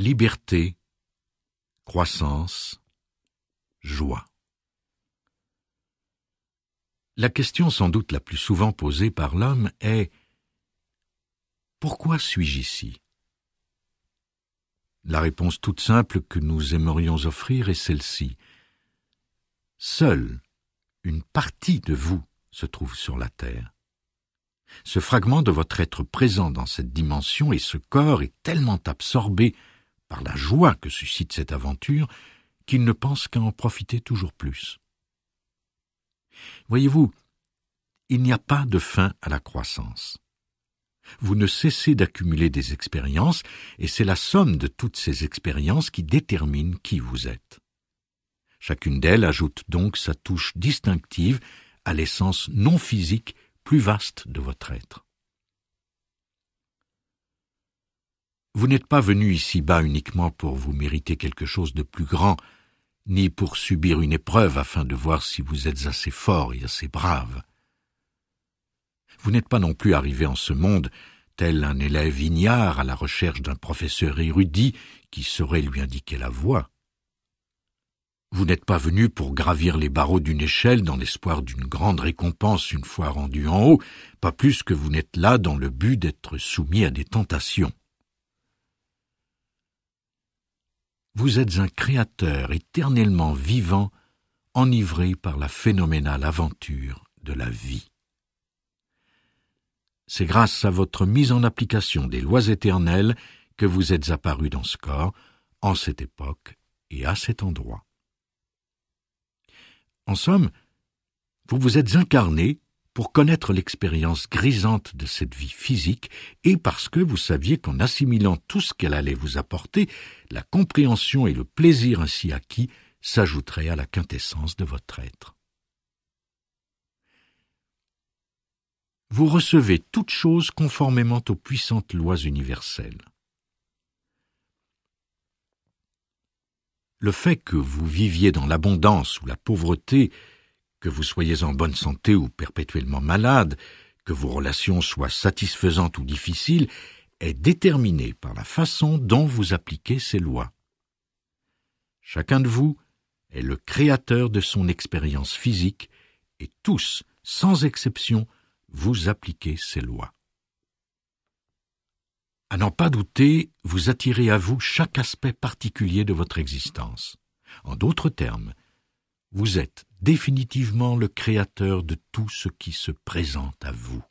liberté, croissance, joie. La question sans doute la plus souvent posée par l'homme est Pourquoi suis-je ici La réponse toute simple que nous aimerions offrir est celle-ci. Seule une partie de vous se trouve sur la Terre. Ce fragment de votre être présent dans cette dimension et ce corps est tellement absorbé par la joie que suscite cette aventure, qu'il ne pense qu'à en profiter toujours plus. Voyez-vous, il n'y a pas de fin à la croissance. Vous ne cessez d'accumuler des expériences, et c'est la somme de toutes ces expériences qui détermine qui vous êtes. Chacune d'elles ajoute donc sa touche distinctive à l'essence non physique plus vaste de votre être. Vous n'êtes pas venu ici-bas uniquement pour vous mériter quelque chose de plus grand, ni pour subir une épreuve afin de voir si vous êtes assez fort et assez brave. Vous n'êtes pas non plus arrivé en ce monde tel un élève ignare à la recherche d'un professeur érudit qui saurait lui indiquer la voie. Vous n'êtes pas venu pour gravir les barreaux d'une échelle dans l'espoir d'une grande récompense une fois rendu en haut, pas plus que vous n'êtes là dans le but d'être soumis à des tentations. Vous êtes un créateur éternellement vivant, enivré par la phénoménale aventure de la vie. C'est grâce à votre mise en application des lois éternelles que vous êtes apparu dans ce corps, en cette époque et à cet endroit. En somme, vous vous êtes incarné pour connaître l'expérience grisante de cette vie physique et parce que vous saviez qu'en assimilant tout ce qu'elle allait vous apporter, la compréhension et le plaisir ainsi acquis s'ajouteraient à la quintessence de votre être. Vous recevez toutes choses conformément aux puissantes lois universelles. Le fait que vous viviez dans l'abondance ou la pauvreté que vous soyez en bonne santé ou perpétuellement malade, que vos relations soient satisfaisantes ou difficiles, est déterminé par la façon dont vous appliquez ces lois. Chacun de vous est le créateur de son expérience physique et tous, sans exception, vous appliquez ces lois. À n'en pas douter, vous attirez à vous chaque aspect particulier de votre existence. En d'autres termes, vous êtes définitivement le Créateur de tout ce qui se présente à vous.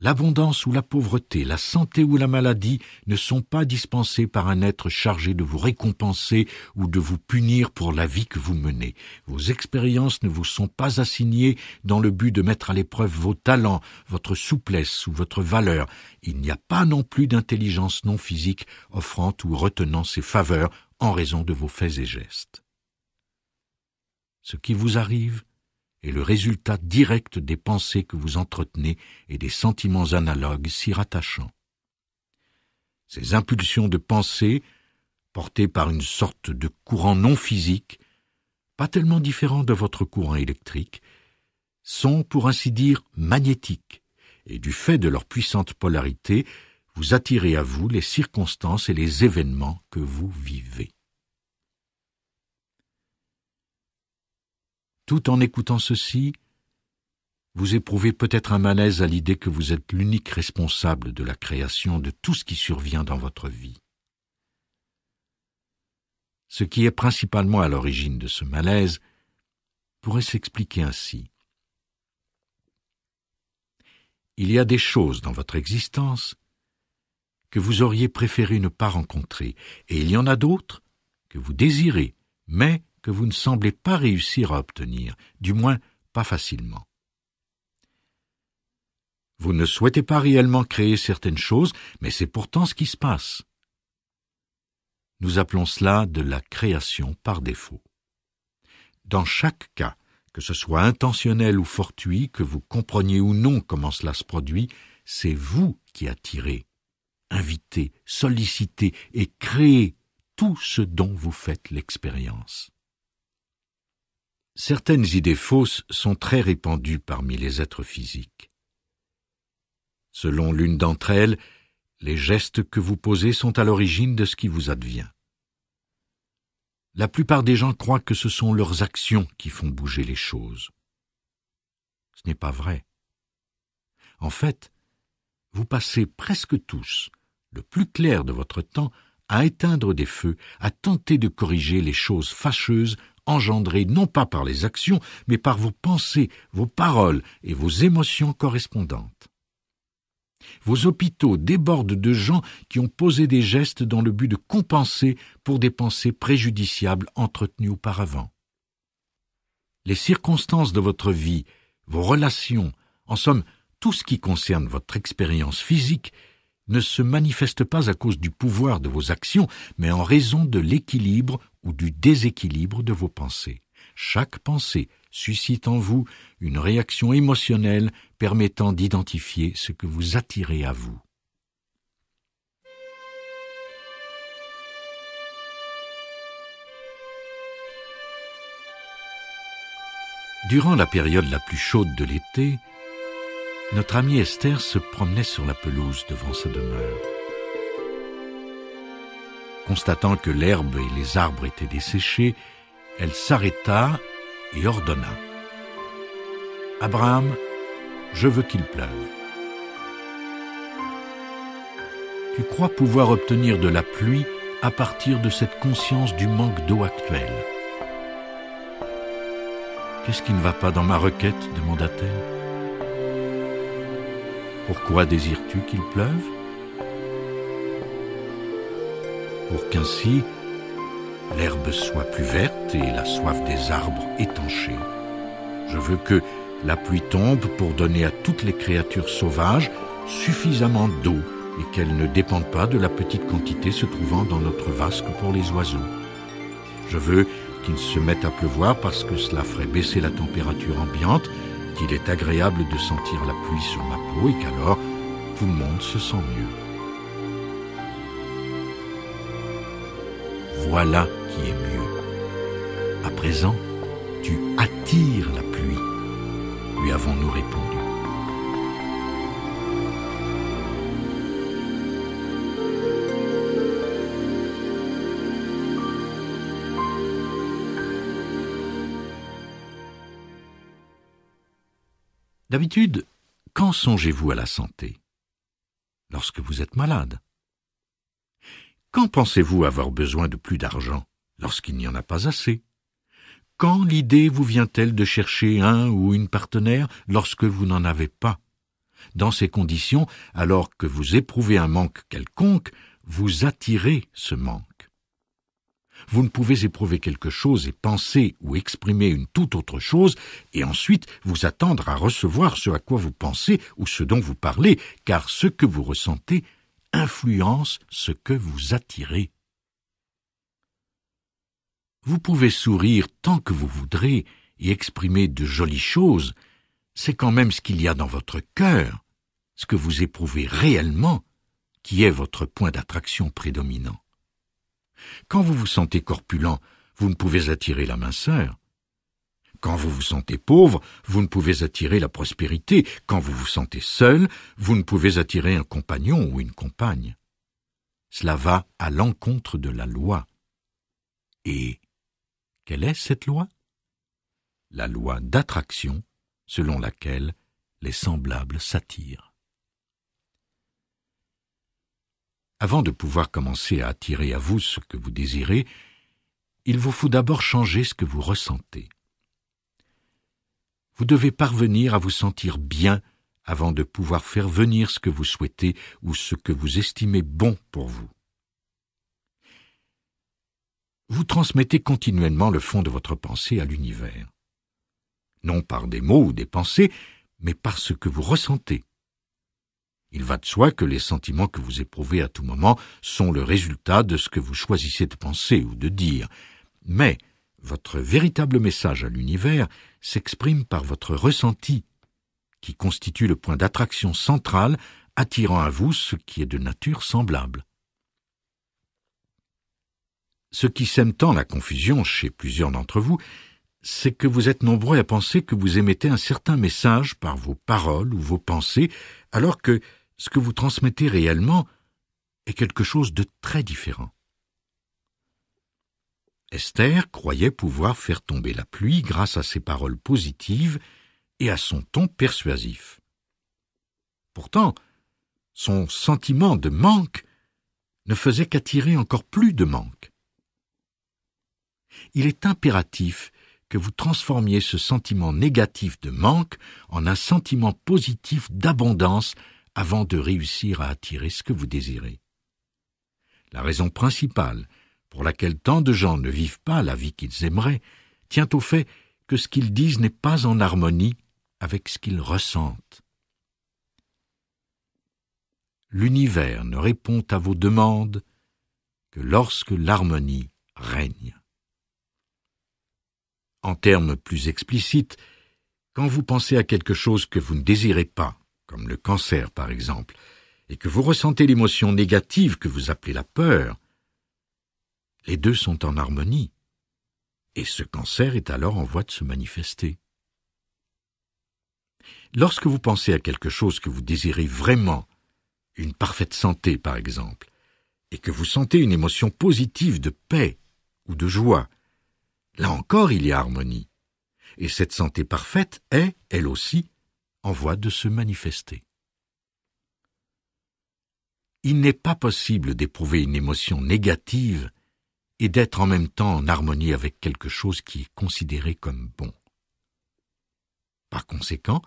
L'abondance ou la pauvreté, la santé ou la maladie ne sont pas dispensées par un être chargé de vous récompenser ou de vous punir pour la vie que vous menez. Vos expériences ne vous sont pas assignées dans le but de mettre à l'épreuve vos talents, votre souplesse ou votre valeur. Il n'y a pas non plus d'intelligence non physique offrant ou retenant ses faveurs en raison de vos faits et gestes ce qui vous arrive est le résultat direct des pensées que vous entretenez et des sentiments analogues s'y rattachant. Ces impulsions de pensée, portées par une sorte de courant non physique, pas tellement différent de votre courant électrique, sont, pour ainsi dire, magnétiques, et du fait de leur puissante polarité, vous attirez à vous les circonstances et les événements que vous vivez. Tout en écoutant ceci, vous éprouvez peut-être un malaise à l'idée que vous êtes l'unique responsable de la création de tout ce qui survient dans votre vie. Ce qui est principalement à l'origine de ce malaise pourrait s'expliquer ainsi. Il y a des choses dans votre existence que vous auriez préféré ne pas rencontrer, et il y en a d'autres que vous désirez, mais que vous ne semblez pas réussir à obtenir, du moins pas facilement. Vous ne souhaitez pas réellement créer certaines choses, mais c'est pourtant ce qui se passe. Nous appelons cela de la création par défaut. Dans chaque cas, que ce soit intentionnel ou fortuit, que vous compreniez ou non comment cela se produit, c'est vous qui attirez, invitez, sollicitez et créez tout ce dont vous faites l'expérience certaines idées fausses sont très répandues parmi les êtres physiques. Selon l'une d'entre elles, les gestes que vous posez sont à l'origine de ce qui vous advient. La plupart des gens croient que ce sont leurs actions qui font bouger les choses. Ce n'est pas vrai. En fait, vous passez presque tous le plus clair de votre temps à éteindre des feux, à tenter de corriger les choses fâcheuses engendrés non pas par les actions, mais par vos pensées, vos paroles et vos émotions correspondantes. Vos hôpitaux débordent de gens qui ont posé des gestes dans le but de compenser pour des pensées préjudiciables entretenues auparavant. Les circonstances de votre vie, vos relations, en somme tout ce qui concerne votre expérience physique, ne se manifeste pas à cause du pouvoir de vos actions, mais en raison de l'équilibre ou du déséquilibre de vos pensées. Chaque pensée suscite en vous une réaction émotionnelle permettant d'identifier ce que vous attirez à vous. Durant la période la plus chaude de l'été, notre amie Esther se promenait sur la pelouse devant sa demeure. Constatant que l'herbe et les arbres étaient desséchés, elle s'arrêta et ordonna. Abraham, je veux qu'il pleuve. Tu crois pouvoir obtenir de la pluie à partir de cette conscience du manque d'eau actuelle. Qu'est-ce qui ne va pas dans ma requête demanda-t-elle. Pourquoi désires-tu qu'il pleuve Pour qu'ainsi l'herbe soit plus verte et la soif des arbres étanchée. Je veux que la pluie tombe pour donner à toutes les créatures sauvages suffisamment d'eau et qu'elles ne dépendent pas de la petite quantité se trouvant dans notre vasque pour les oiseaux. Je veux qu'ils se mettent à pleuvoir parce que cela ferait baisser la température ambiante qu'il est agréable de sentir la pluie sur ma peau et qu'alors tout le monde se sent mieux. Voilà qui est mieux. À présent, tu attires la pluie, lui avons-nous répondu. D'habitude, quand songez-vous à la santé Lorsque vous êtes malade. Quand pensez-vous avoir besoin de plus d'argent Lorsqu'il n'y en a pas assez. Quand l'idée vous vient-elle de chercher un ou une partenaire lorsque vous n'en avez pas Dans ces conditions, alors que vous éprouvez un manque quelconque, vous attirez ce manque vous ne pouvez éprouver quelque chose et penser ou exprimer une toute autre chose, et ensuite vous attendre à recevoir ce à quoi vous pensez ou ce dont vous parlez, car ce que vous ressentez influence ce que vous attirez. Vous pouvez sourire tant que vous voudrez et exprimer de jolies choses, c'est quand même ce qu'il y a dans votre cœur, ce que vous éprouvez réellement, qui est votre point d'attraction prédominant. Quand vous vous sentez corpulent, vous ne pouvez attirer la minceur. Quand vous vous sentez pauvre, vous ne pouvez attirer la prospérité. Quand vous vous sentez seul, vous ne pouvez attirer un compagnon ou une compagne. Cela va à l'encontre de la loi. Et quelle est cette loi La loi d'attraction selon laquelle les semblables s'attirent. Avant de pouvoir commencer à attirer à vous ce que vous désirez, il vous faut d'abord changer ce que vous ressentez. Vous devez parvenir à vous sentir bien avant de pouvoir faire venir ce que vous souhaitez ou ce que vous estimez bon pour vous. Vous transmettez continuellement le fond de votre pensée à l'univers, non par des mots ou des pensées, mais par ce que vous ressentez. Il va de soi que les sentiments que vous éprouvez à tout moment sont le résultat de ce que vous choisissez de penser ou de dire. Mais votre véritable message à l'univers s'exprime par votre ressenti, qui constitue le point d'attraction central attirant à vous ce qui est de nature semblable. Ce qui sème tant la confusion chez plusieurs d'entre vous, c'est que vous êtes nombreux à penser que vous émettez un certain message par vos paroles ou vos pensées, alors que ce que vous transmettez réellement est quelque chose de très différent. Esther croyait pouvoir faire tomber la pluie grâce à ses paroles positives et à son ton persuasif. Pourtant, son sentiment de manque ne faisait qu'attirer encore plus de manque. Il est impératif que vous transformiez ce sentiment négatif de manque en un sentiment positif d'abondance avant de réussir à attirer ce que vous désirez. La raison principale pour laquelle tant de gens ne vivent pas la vie qu'ils aimeraient tient au fait que ce qu'ils disent n'est pas en harmonie avec ce qu'ils ressentent. L'univers ne répond à vos demandes que lorsque l'harmonie règne. En termes plus explicites, quand vous pensez à quelque chose que vous ne désirez pas, comme le cancer par exemple, et que vous ressentez l'émotion négative que vous appelez la peur, les deux sont en harmonie, et ce cancer est alors en voie de se manifester. Lorsque vous pensez à quelque chose que vous désirez vraiment, une parfaite santé par exemple, et que vous sentez une émotion positive de paix ou de joie, là encore il y a harmonie, et cette santé parfaite est, elle aussi, en voie de se manifester. Il n'est pas possible d'éprouver une émotion négative et d'être en même temps en harmonie avec quelque chose qui est considéré comme bon. Par conséquent,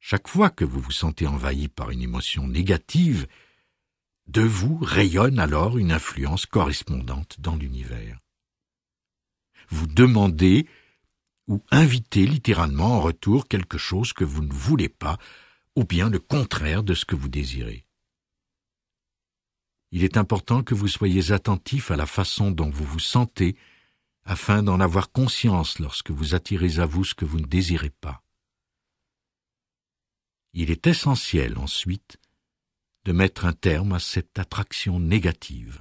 chaque fois que vous vous sentez envahi par une émotion négative, de vous rayonne alors une influence correspondante dans l'univers. Vous demandez ou inviter littéralement en retour quelque chose que vous ne voulez pas, ou bien le contraire de ce que vous désirez. Il est important que vous soyez attentif à la façon dont vous vous sentez, afin d'en avoir conscience lorsque vous attirez à vous ce que vous ne désirez pas. Il est essentiel ensuite de mettre un terme à cette attraction négative.